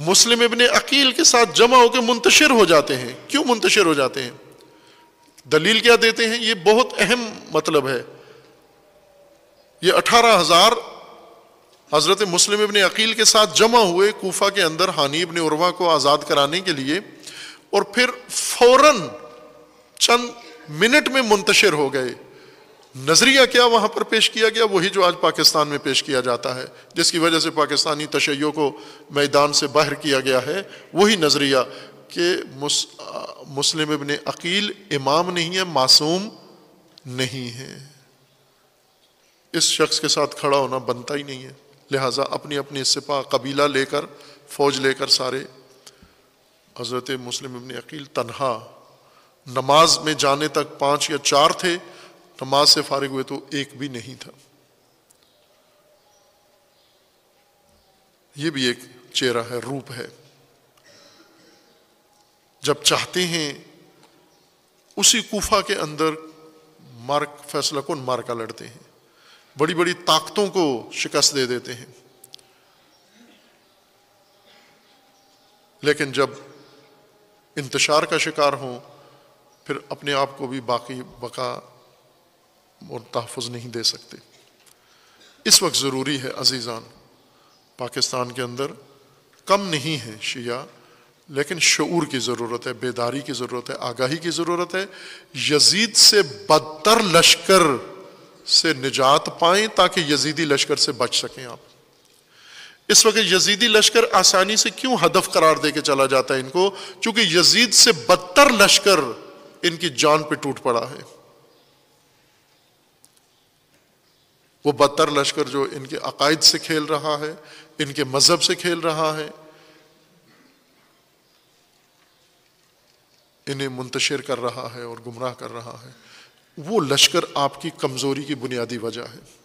मुस्लिम इबन अकील के साथ जमा होकर मुंतशिर हो जाते हैं क्यों मुंतशिर हो जाते हैं दलील क्या देते हैं ये बहुत अहम मतलब है ये अठारह हजार हजरत मुस्लिम इबन अकील के साथ जमा हुए कोफा के अंदर हानी इबन उर्वा को आज़ाद कराने के लिए और फिर फौरन चंद मिनट में मुंतशिर हो गए नज़रिया क्या वहां पर पेश किया गया वही जो आज पाकिस्तान में पेश किया जाता है जिसकी वजह से पाकिस्तानी तशैयों को मैदान से बाहर किया गया है वही नज़रिया कि मुस, मुस्लिम इबन अकील इमाम नहीं है मासूम नहीं है इस शख्स के साथ खड़ा होना बनता ही नहीं है लिहाजा अपनी अपनी सिपा कबीला लेकर फ़ौज लेकर सारे हज़रत मुस्लिम इबन अकील तनहा नमाज में जाने तक पांच या चार थे नमाज से फारिग हुए तो एक भी नहीं था ये भी एक चेहरा है रूप है जब चाहते हैं उसी कोफा के अंदर मार्क फैसला को मार्का लड़ते हैं बड़ी बड़ी ताकतों को शिकस्त दे देते हैं लेकिन जब इंतशार का शिकार हो फिर अपने आप को भी बाकी बका और तहफ़ नहीं दे सकते इस वक्त ज़रूरी है अजीज़ान पाकिस्तान के अंदर कम नहीं है शिया लेकिन शूर की ज़रूरत है बेदारी की ज़रूरत है आगाही की ज़रूरत है यजीद से बदतर लश्कर से निजात पाएं ताकि यजीदी लश्कर से बच सकें आप इस वक्त यजीदी लश्कर आसानी से क्यों हदफ करार दे के चला जाता है इनको क्योंकि यजीद से बदतर लश्कर इनकी जान पे टूट पड़ा है वो बदतर लश्कर जो इनके अकायद से खेल रहा है इनके मज़हब से खेल रहा है इन्हें मुंतशिर कर रहा है और गुमराह कर रहा है वो लश्कर आपकी कमज़ोरी की बुनियादी वजह है